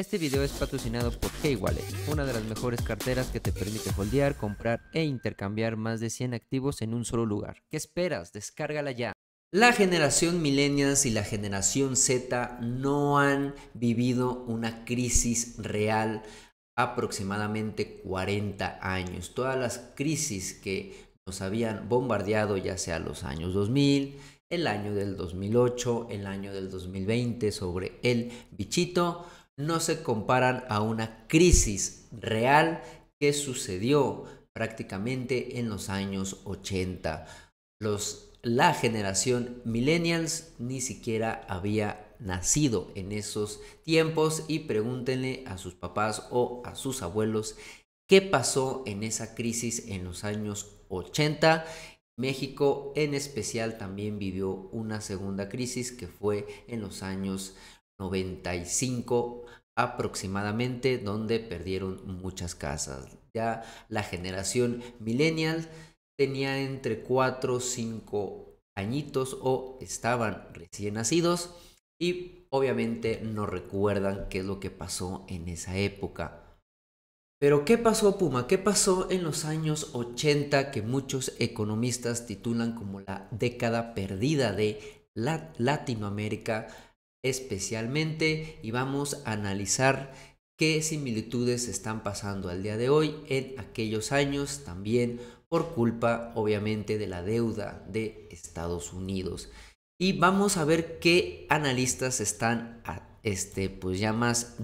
Este video es patrocinado por k una de las mejores carteras que te permite foldear, comprar e intercambiar más de 100 activos en un solo lugar. ¿Qué esperas? Descárgala ya. La generación millennials y la generación Z no han vivido una crisis real aproximadamente 40 años. Todas las crisis que nos habían bombardeado, ya sea los años 2000, el año del 2008, el año del 2020 sobre el bichito, no se comparan a una crisis real que sucedió prácticamente en los años 80. Los, la generación millennials ni siquiera había nacido en esos tiempos y pregúntenle a sus papás o a sus abuelos qué pasó en esa crisis en los años 80. México en especial también vivió una segunda crisis que fue en los años 95 aproximadamente, donde perdieron muchas casas. Ya la generación millennial tenía entre 4 o 5 añitos o estaban recién nacidos y obviamente no recuerdan qué es lo que pasó en esa época. Pero ¿qué pasó Puma? ¿Qué pasó en los años 80 que muchos economistas titulan como la década perdida de Latinoamérica? especialmente y vamos a analizar qué similitudes están pasando al día de hoy en aquellos años también por culpa obviamente de la deuda de Estados Unidos. Y vamos a ver qué analistas están este pues ya más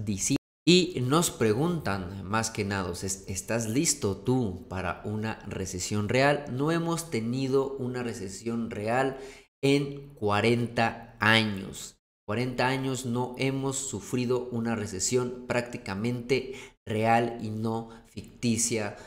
y nos preguntan más que nada, ¿estás listo tú para una recesión real? No hemos tenido una recesión real en 40 años. 40 años no hemos sufrido una recesión prácticamente real y no ficticia.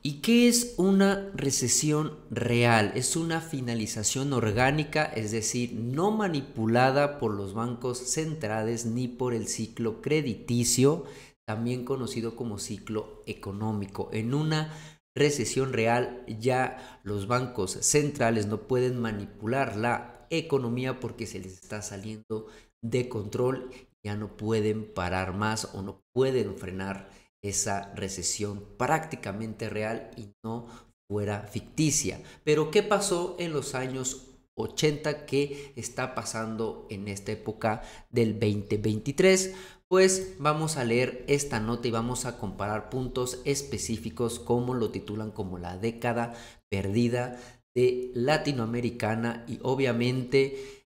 ¿Y qué es una recesión real? Es una finalización orgánica, es decir, no manipulada por los bancos centrales ni por el ciclo crediticio, también conocido como ciclo económico. En una recesión real ya los bancos centrales no pueden manipular la economía porque se les está saliendo de control, ya no pueden parar más o no pueden frenar esa recesión prácticamente real y no fuera ficticia. Pero ¿qué pasó en los años 80 que está pasando en esta época del 2023? Pues vamos a leer esta nota y vamos a comparar puntos específicos como lo titulan como la década perdida de latinoamericana y obviamente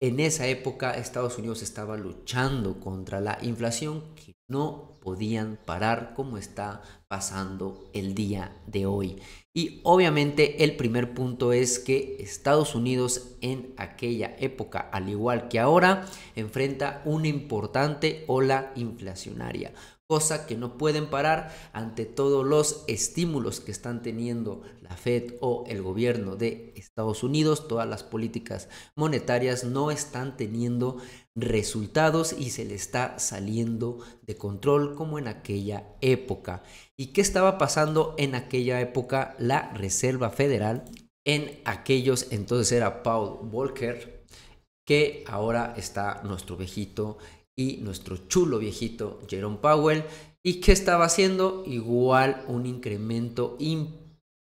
en esa época Estados Unidos estaba luchando contra la inflación que no podían parar como está pasando el día de hoy. Y obviamente el primer punto es que Estados Unidos en aquella época, al igual que ahora, enfrenta una importante ola inflacionaria cosa que no pueden parar ante todos los estímulos que están teniendo la Fed o el gobierno de Estados Unidos. Todas las políticas monetarias no están teniendo resultados y se le está saliendo de control como en aquella época. ¿Y qué estaba pasando en aquella época? La Reserva Federal en aquellos entonces era Paul Volcker que ahora está nuestro viejito y nuestro chulo viejito Jerome Powell. ¿Y qué estaba haciendo? Igual un incremento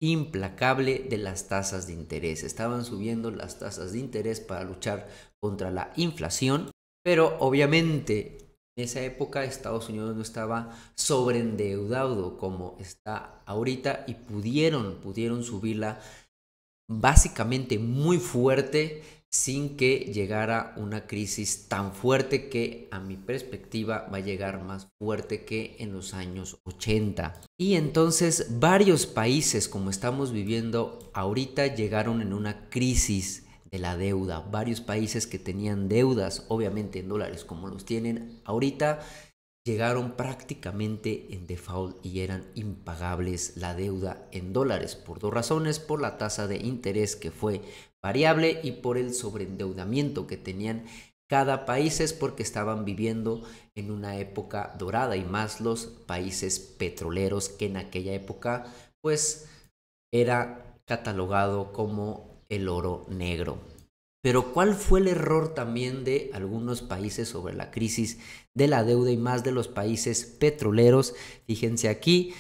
implacable de las tasas de interés. Estaban subiendo las tasas de interés para luchar contra la inflación, pero obviamente en esa época Estados Unidos no estaba sobreendeudado como está ahorita y pudieron, pudieron subirla básicamente muy fuerte sin que llegara una crisis tan fuerte que a mi perspectiva va a llegar más fuerte que en los años 80. Y entonces varios países como estamos viviendo ahorita llegaron en una crisis de la deuda. Varios países que tenían deudas, obviamente en dólares como los tienen ahorita, llegaron prácticamente en default y eran impagables la deuda en dólares por dos razones, por la tasa de interés que fue variable y por el sobreendeudamiento que tenían cada país porque estaban viviendo en una época dorada y más los países petroleros que en aquella época pues era catalogado como el oro negro. Pero ¿cuál fue el error también de algunos países sobre la crisis de la deuda y más de los países petroleros? Fíjense aquí,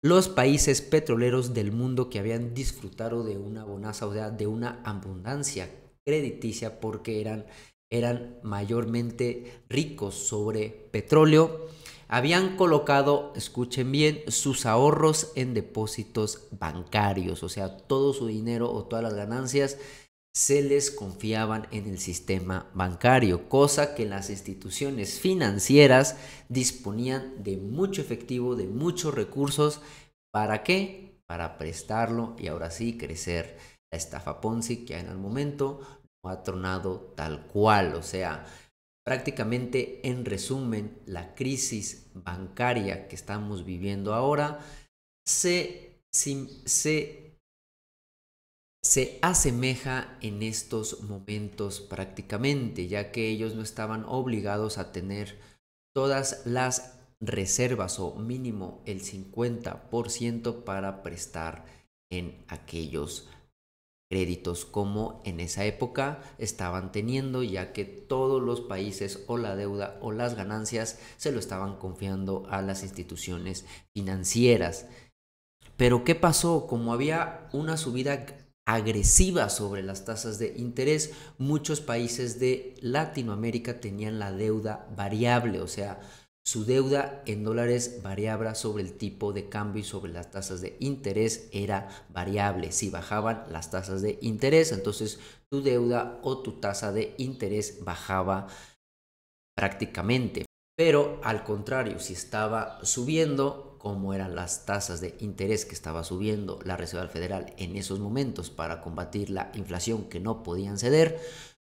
los países petroleros del mundo que habían disfrutado de una bonanza, o sea, de una abundancia crediticia porque eran, eran mayormente ricos sobre petróleo, habían colocado, escuchen bien, sus ahorros en depósitos bancarios, o sea, todo su dinero o todas las ganancias se les confiaban en el sistema bancario, cosa que las instituciones financieras disponían de mucho efectivo, de muchos recursos. ¿Para qué? Para prestarlo y ahora sí crecer. La estafa Ponzi que en el momento no ha tronado tal cual, o sea, prácticamente en resumen, la crisis bancaria que estamos viviendo ahora se, se se asemeja en estos momentos prácticamente, ya que ellos no estaban obligados a tener todas las reservas o mínimo el 50% para prestar en aquellos créditos como en esa época estaban teniendo ya que todos los países o la deuda o las ganancias se lo estaban confiando a las instituciones financieras. Pero ¿qué pasó? Como había una subida agresiva sobre las tasas de interés, muchos países de Latinoamérica tenían la deuda variable, o sea, su deuda en dólares variaba sobre el tipo de cambio y sobre las tasas de interés era variable. Si bajaban las tasas de interés, entonces tu deuda o tu tasa de interés bajaba prácticamente. Pero al contrario, si estaba subiendo, cómo eran las tasas de interés que estaba subiendo la Reserva Federal en esos momentos para combatir la inflación que no podían ceder,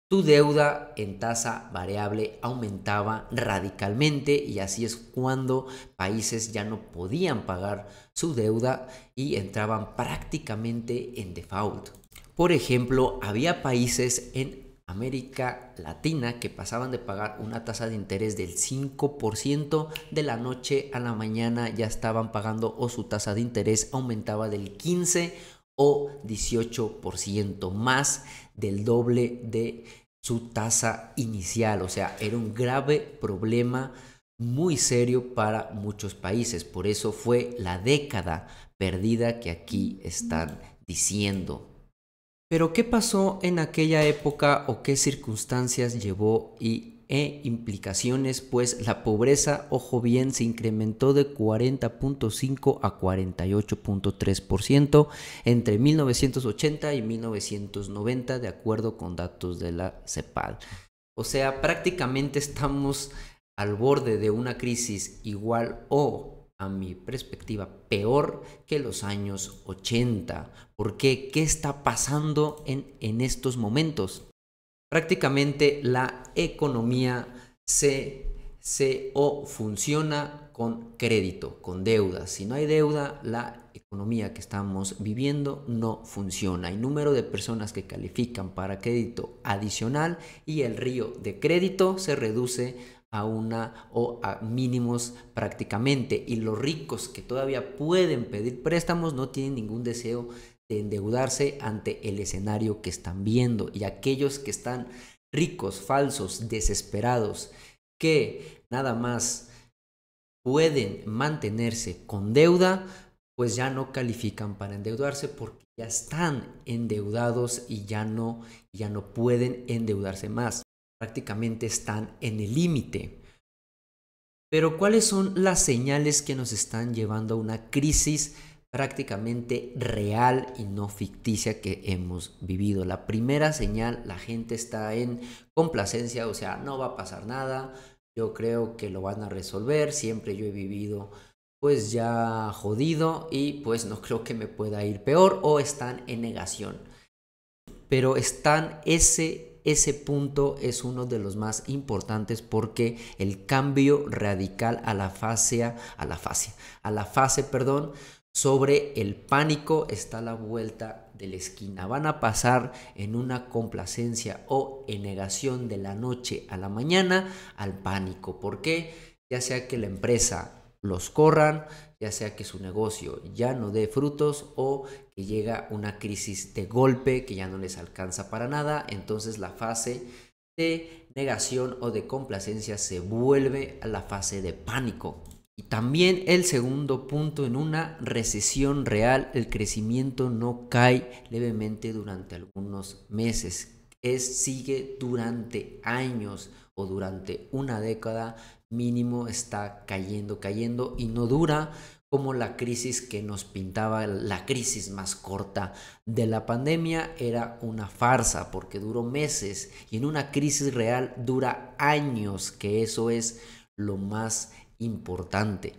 tu deuda en tasa variable aumentaba radicalmente y así es cuando países ya no podían pagar su deuda y entraban prácticamente en default. Por ejemplo, había países en América Latina que pasaban de pagar una tasa de interés del 5% de la noche a la mañana ya estaban pagando o su tasa de interés aumentaba del 15 o 18% más del doble de su tasa inicial. O sea, era un grave problema muy serio para muchos países. Por eso fue la década perdida que aquí están diciendo. Pero ¿qué pasó en aquella época o qué circunstancias llevó y e implicaciones, pues la pobreza, ojo bien, se incrementó de 40.5 a 48.3% entre 1980 y 1990, de acuerdo con datos de la CEPAL. O sea, prácticamente estamos al borde de una crisis igual o a mi perspectiva, peor que los años 80. ¿Por qué? ¿Qué está pasando en, estos momentos? Prácticamente la economía se, se o funciona con crédito, con deuda. Si no hay deuda, la economía que estamos viviendo no funciona. Hay número de personas que califican para crédito adicional y el río de crédito se reduce a una o a mínimos prácticamente. Y los ricos que todavía pueden pedir préstamos no tienen ningún deseo de endeudarse ante el escenario que están viendo. Y aquellos que están ricos, falsos, desesperados, que nada más pueden mantenerse con deuda, pues ya no califican para endeudarse porque ya están endeudados y ya no, ya no pueden endeudarse más prácticamente están en el límite. Pero ¿cuáles son las señales que nos están llevando a una crisis prácticamente real y no ficticia que hemos vivido? La primera señal, la gente está en complacencia, o sea, no va a pasar nada, yo creo que lo van a resolver, siempre yo he vivido pues ya jodido y pues no creo que me pueda ir peor o están en negación. Pero están ese ese punto es uno de los más importantes porque el cambio radical a la a la a la fase, perdón, sobre el pánico está la vuelta de la esquina. Van a pasar en una complacencia o en negación de la noche a la mañana al pánico. ¿Por qué? Ya sea que la empresa los corran, ya sea que su negocio ya no dé frutos o que llega una crisis de golpe que ya no les alcanza para nada, entonces la fase de negación o de complacencia se vuelve a la fase de pánico. Y también el segundo punto, en una recesión real, el crecimiento no cae levemente durante algunos meses, es, sigue durante años o durante una década mínimo está cayendo, cayendo y no dura como la crisis que nos pintaba, la crisis más corta de la pandemia era una farsa porque duró meses y en una crisis real dura años, que eso es lo más importante.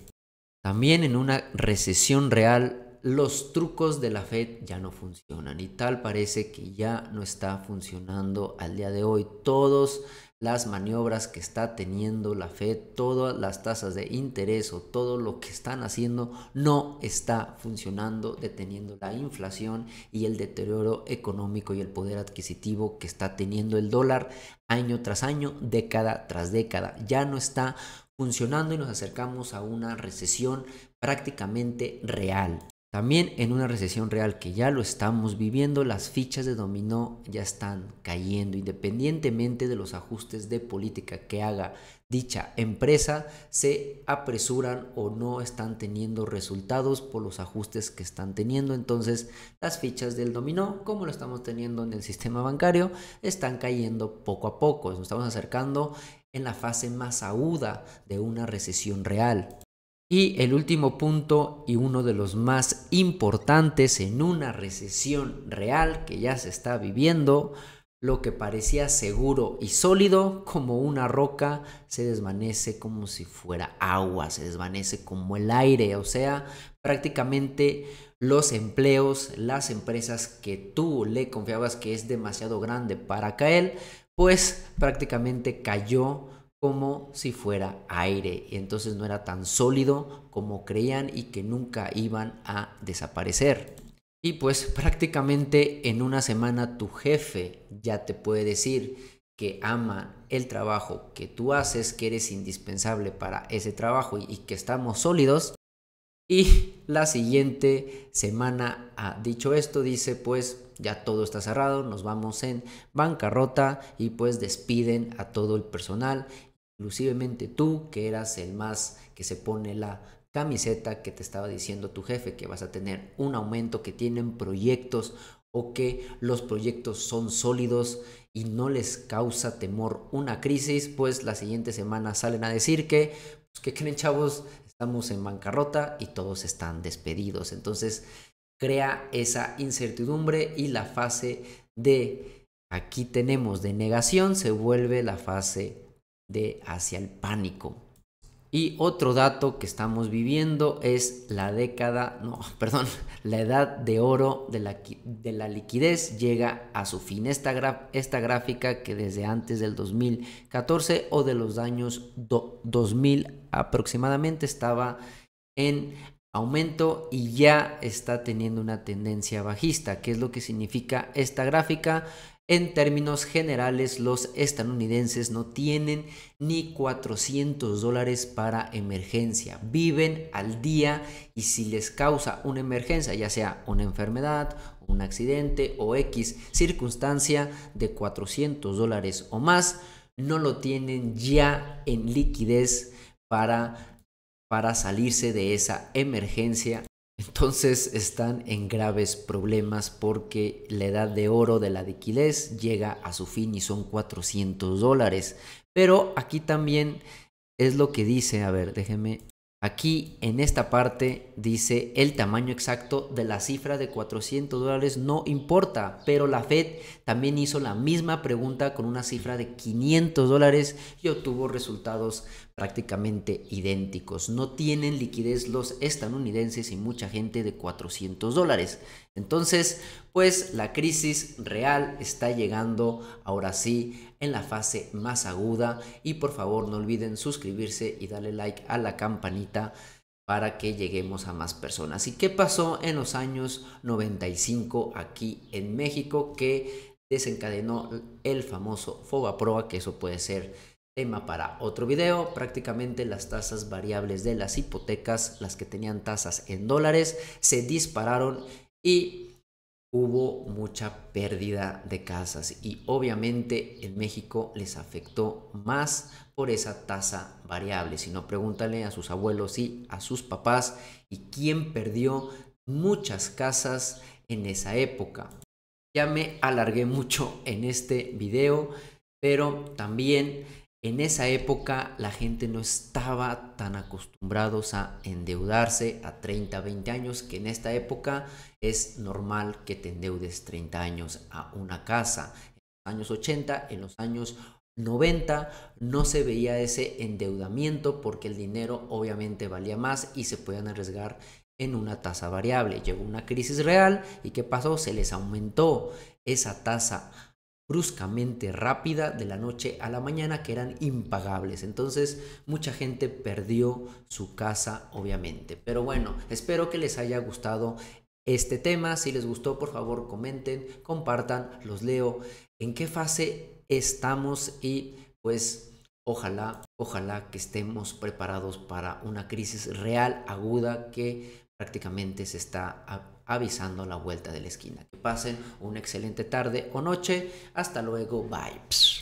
También en una recesión real los trucos de la Fed ya no funcionan y tal parece que ya no está funcionando al día de hoy. Todos las maniobras que está teniendo la Fed, todas las tasas de interés o todo lo que están haciendo no está funcionando, deteniendo la inflación y el deterioro económico y el poder adquisitivo que está teniendo el dólar año tras año, década tras década. Ya no está funcionando y nos acercamos a una recesión prácticamente real. También en una recesión real que ya lo estamos viviendo, las fichas de dominó ya están cayendo. Independientemente de los ajustes de política que haga dicha empresa, se apresuran o no están teniendo resultados por los ajustes que están teniendo. Entonces, las fichas del dominó, como lo estamos teniendo en el sistema bancario, están cayendo poco a poco. Nos estamos acercando en la fase más aguda de una recesión real. Y el último punto y uno de los más importantes en una recesión real que ya se está viviendo, lo que parecía seguro y sólido como una roca se desvanece como si fuera agua, se desvanece como el aire, o sea, prácticamente los empleos, las empresas que tú le confiabas que es demasiado grande para caer, pues prácticamente cayó como si fuera aire y entonces no era tan sólido como creían y que nunca iban a desaparecer. Y pues prácticamente en una semana tu jefe ya te puede decir que ama el trabajo que tú haces, que eres indispensable para ese trabajo y, que estamos sólidos. Y la siguiente semana. ha dicho esto, dice pues ya todo está cerrado, nos vamos en bancarrota y pues despiden a todo el personal, inclusivemente tú que eras el más que se pone la camiseta que te estaba diciendo tu jefe que vas a tener un aumento, que tienen proyectos o que los proyectos son sólidos y no les causa temor una crisis, pues la siguiente semana salen a decir que, pues, ¿qué creen chavos? estamos en bancarrota y todos están despedidos. Entonces crea esa incertidumbre y la fase de aquí tenemos de negación se vuelve la fase de hacia el pánico. Y otro dato que estamos viviendo es la década, no, perdón, la edad de oro de la, de la liquidez llega a su fin. Esta, esta, gráfica que desde antes del 2014 o de los años 2000 aproximadamente estaba en aumento y ya está teniendo una tendencia bajista. ¿Qué es lo que significa esta gráfica? En términos generales, los estadounidenses no tienen ni 400 dólares para emergencia. Viven al día y si les causa una emergencia, ya sea una enfermedad, un accidente o X circunstancia de 400 dólares o más, no lo tienen ya en liquidez para, para salirse de esa emergencia entonces están en graves problemas porque la edad de oro de la liquidez llega a su fin y son 400 dólares. Pero aquí también es lo que dice, a ver, déjenme. Aquí en esta parte dice el tamaño exacto de la cifra de 400 dólares no importa, pero la Fed también hizo la misma pregunta con una cifra de 500 dólares y obtuvo resultados prácticamente idénticos. No tienen liquidez los estadounidenses y mucha gente de 400 dólares. Entonces, pues la crisis real está llegando ahora sí en la fase más aguda y por favor no olviden suscribirse y darle like a la campanita para que lleguemos a más personas. ¿Y qué pasó en los años 95 aquí en México que desencadenó el famoso Fobaproa, que eso puede ser Tema para otro video, prácticamente las tasas variables de las hipotecas, las que tenían tasas en dólares, se dispararon y hubo mucha pérdida de casas y obviamente en México les afectó más por esa tasa variable. Si no, pregúntale a sus abuelos y a sus papás y quién perdió muchas casas en esa época. Ya me alargué mucho en este video, pero también en esa época la gente no estaba tan acostumbrados a endeudarse a 30, 20 años, que en esta época es normal que te endeudes 30 años a una casa. En los años 80, en los años 90 no se veía ese endeudamiento porque el dinero obviamente valía más y se podían arriesgar en una tasa variable. Llegó una crisis real y ¿qué pasó? Se les aumentó esa tasa bruscamente rápida de la noche a la mañana que eran impagables. Entonces mucha gente perdió su casa, obviamente. Pero bueno, espero que les haya gustado este tema. Si les gustó, por favor, comenten, compartan, los leo. ¿En qué fase estamos? Y pues ojalá, ojalá que estemos preparados para una crisis real, aguda, que prácticamente se está avisando la vuelta de la esquina. Que pasen una excelente tarde o noche. Hasta luego. Bye.